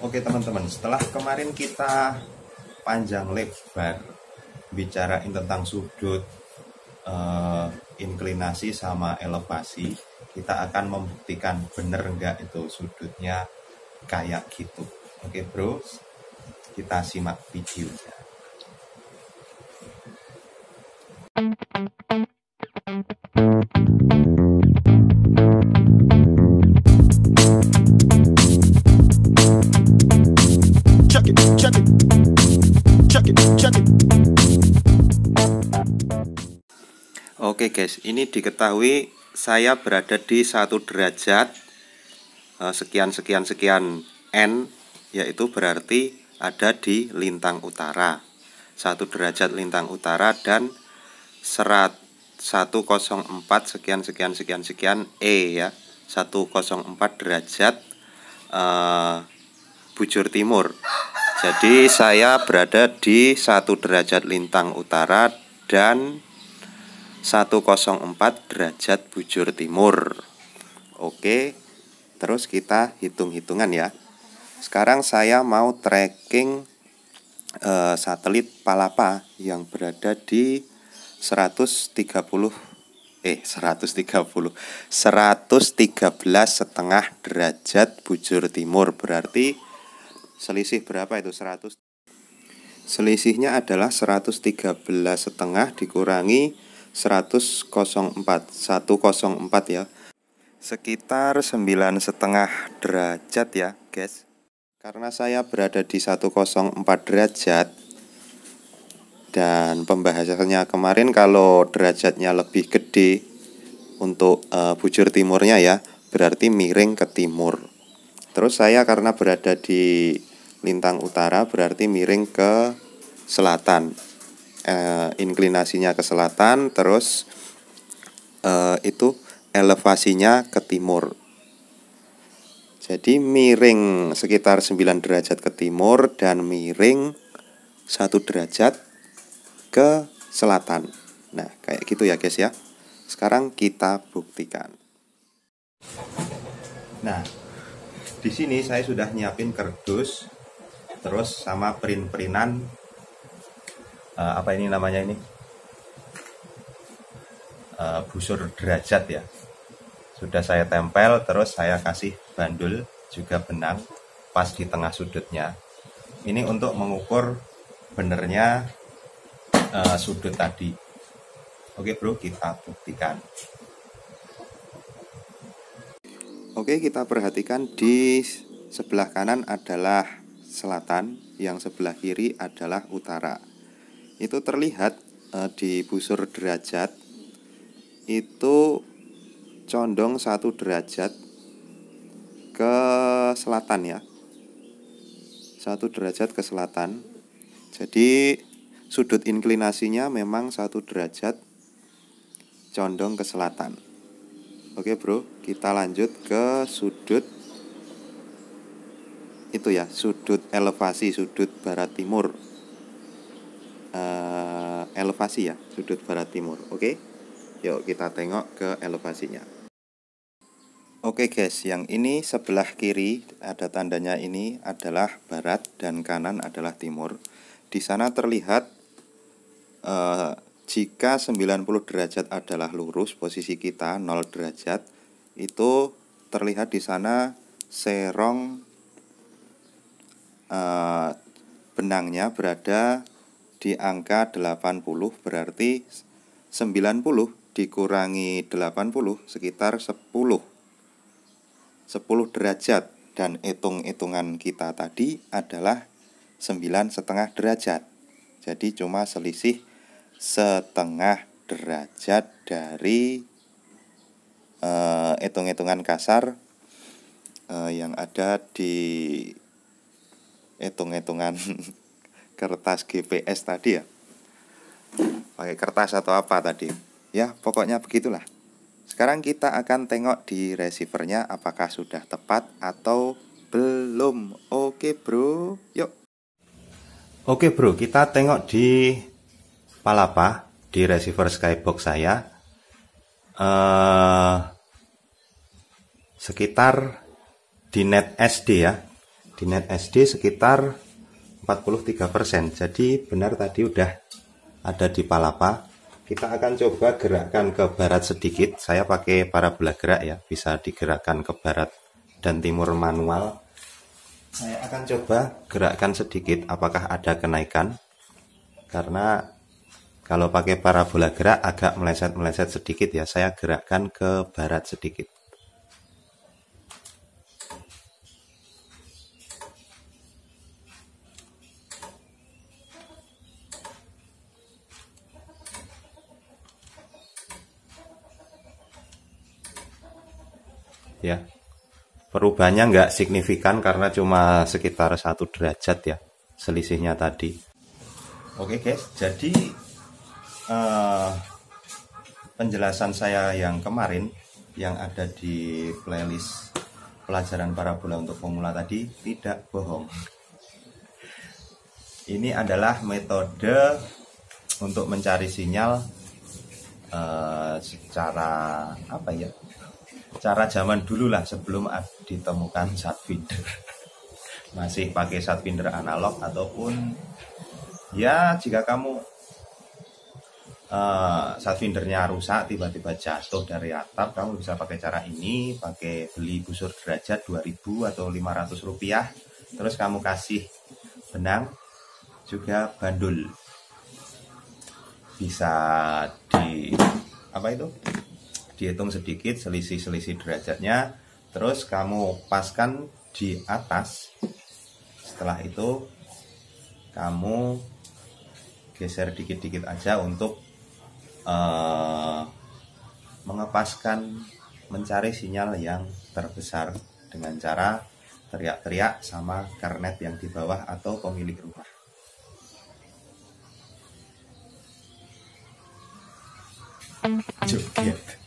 Oke teman-teman, setelah kemarin kita panjang lebar bicarain tentang sudut eh, inklinasi sama elevasi, kita akan membuktikan benar enggak itu sudutnya kayak gitu. Oke bro, kita simak videonya. guys ini diketahui saya berada di satu derajat eh, sekian sekian sekian n yaitu berarti ada di lintang utara satu derajat lintang utara dan serat 104 sekian sekian sekian sekian e ya 104 derajat eh, bujur timur jadi saya berada di satu derajat lintang utara dan 104 derajat bujur timur. Oke, terus kita hitung-hitungan ya. Sekarang saya mau tracking eh, satelit Palapa yang berada di 130 eh 130 113 setengah derajat bujur timur berarti selisih berapa itu 100 selisihnya adalah 113 setengah dikurangi 104 104 ya sekitar 9 setengah derajat ya guys karena saya berada di 104 derajat dan pembahasannya kemarin kalau derajatnya lebih gede untuk uh, bujur timurnya ya berarti miring ke timur terus saya karena berada di lintang utara berarti miring ke selatan eh, inklinasinya ke selatan terus eh, itu elevasinya ke timur jadi miring sekitar 9 derajat ke timur dan miring 1 derajat ke selatan nah kayak gitu ya guys ya sekarang kita buktikan nah di sini saya sudah nyiapin kardus terus sama print-printan uh, apa ini namanya ini uh, busur derajat ya sudah saya tempel terus saya kasih bandul juga benang pas di tengah sudutnya ini untuk mengukur benernya uh, sudut tadi oke bro kita buktikan oke kita perhatikan di sebelah kanan adalah selatan yang sebelah kiri adalah utara itu terlihat eh, di busur derajat itu condong satu derajat ke selatan ya satu derajat ke selatan jadi sudut inklinasinya memang satu derajat condong ke selatan oke bro kita lanjut ke sudut itu ya sudut elevasi sudut barat timur elevasi ya, sudut barat timur. Oke. Yuk kita tengok ke elevasinya. Oke guys, yang ini sebelah kiri ada tandanya ini adalah barat dan kanan adalah timur. Di sana terlihat eh, jika 90 derajat adalah lurus, posisi kita 0 derajat, itu terlihat di sana serong eh, benangnya berada di angka 80 berarti 90 dikurangi 80 sekitar 10 10 derajat dan hitung-hitungan kita tadi adalah 9 setengah derajat jadi cuma selisih setengah derajat dari eh, hitung-hitungan uh, kasar uh, yang ada di hitung-hitungan kertas GPS tadi ya pakai kertas atau apa tadi ya pokoknya begitulah sekarang kita akan tengok di receivernya apakah sudah tepat atau belum oke bro yuk oke bro kita tengok di palapa di receiver skybox saya eh, sekitar di net SD ya di net SD sekitar 43%. Jadi benar tadi udah ada di palapa. Kita akan coba gerakkan ke barat sedikit. Saya pakai parabola gerak ya, bisa digerakkan ke barat dan timur manual. Saya akan coba gerakkan sedikit apakah ada kenaikan. Karena kalau pakai parabola gerak agak meleset-meleset sedikit ya, saya gerakkan ke barat sedikit. ya perubahannya nggak signifikan karena cuma sekitar satu derajat ya selisihnya tadi oke guys jadi uh, penjelasan saya yang kemarin yang ada di playlist pelajaran parabola untuk pemula tadi tidak bohong ini adalah metode untuk mencari sinyal uh, secara apa ya cara zaman dulu lah sebelum ditemukan vinder masih pakai vinder analog ataupun ya jika kamu uh, eh, vindernya rusak tiba-tiba jatuh dari atap kamu bisa pakai cara ini pakai beli busur derajat 2000 atau 500 rupiah terus kamu kasih benang juga bandul bisa di apa itu dihitung sedikit selisih-selisih derajatnya terus kamu paskan di atas setelah itu kamu geser dikit-dikit aja untuk uh, mengepaskan mencari sinyal yang terbesar dengan cara teriak-teriak sama kernet yang di bawah atau pemilik rumah. Joget.